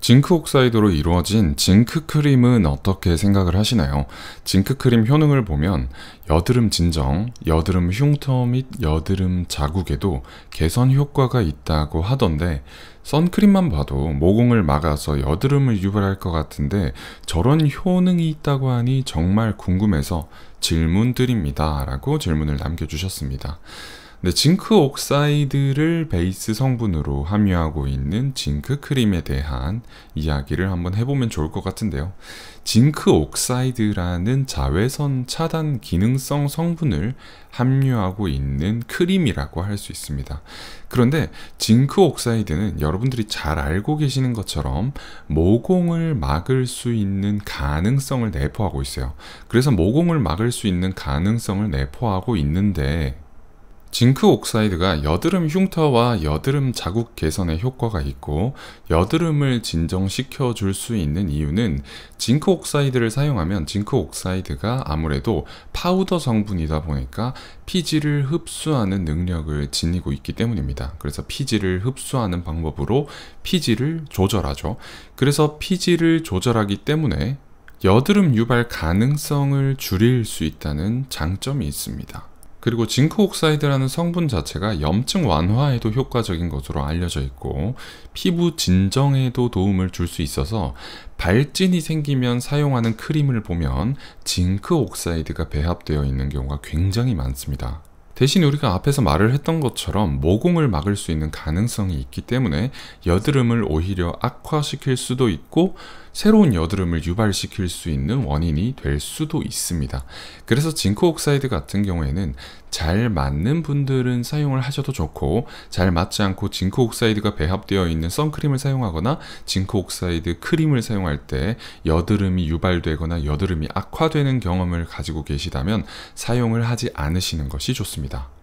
징크 옥사이드로 이루어진 징크 크림은 어떻게 생각을 하시나요? 징크 크림 효능을 보면 여드름 진정, 여드름 흉터 및 여드름 자국에도 개선 효과가 있다고 하던데 선크림만 봐도 모공을 막아서 여드름을 유발할 것 같은데 저런 효능이 있다고 하니 정말 궁금해서 질문 드립니다. 라고 질문을 남겨주셨습니다. 네, 징크 옥사이드를 베이스 성분으로 함유하고 있는 징크 크림에 대한 이야기를 한번 해보면 좋을 것 같은데요. 징크 옥사이드라는 자외선 차단 기능성 성분을 함유하고 있는 크림이라고 할 수 있습니다. 그런데 징크 옥사이드는 여러분들이 잘 알고 계시는 것처럼 모공을 막을 수 있는 가능성을 내포하고 있어요. 그래서 모공을 막을 수 있는 가능성을 내포하고 있는데 징크 옥사이드가 여드름 흉터와 여드름 자국 개선에 효과가 있고 여드름을 진정시켜 줄 수 있는 이유는 징크 옥사이드를 사용하면 징크 옥사이드가 아무래도 파우더 성분이다 보니까 피지를 흡수하는 능력을 지니고 있기 때문입니다. 그래서 피지를 흡수하는 방법으로 피지를 조절하죠. 그래서 피지를 조절하기 때문에 여드름 유발 가능성을 줄일 수 있다는 장점이 있습니다. 그리고 징크 옥사이드라는 성분 자체가 염증 완화에도 효과적인 것으로 알려져 있고 피부 진정에도 도움을 줄 수 있어서 발진이 생기면 사용하는 크림을 보면 징크 옥사이드가 배합되어 있는 경우가 굉장히 많습니다. 대신 우리가 앞에서 말을 했던 것처럼 모공을 막을 수 있는 가능성이 있기 때문에 여드름을 오히려 악화시킬 수도 있고 새로운 여드름을 유발시킬 수 있는 원인이 될 수도 있습니다. 그래서 징크 옥사이드 같은 경우에는 잘 맞는 분들은 사용을 하셔도 좋고 잘 맞지 않고 징크 옥사이드가 배합되어 있는 선크림을 사용하거나 징크 옥사이드 크림을 사용할 때 여드름이 유발되거나 여드름이 악화되는 경험을 가지고 계시다면 사용을 하지 않으시는 것이 좋습니다. 감사니다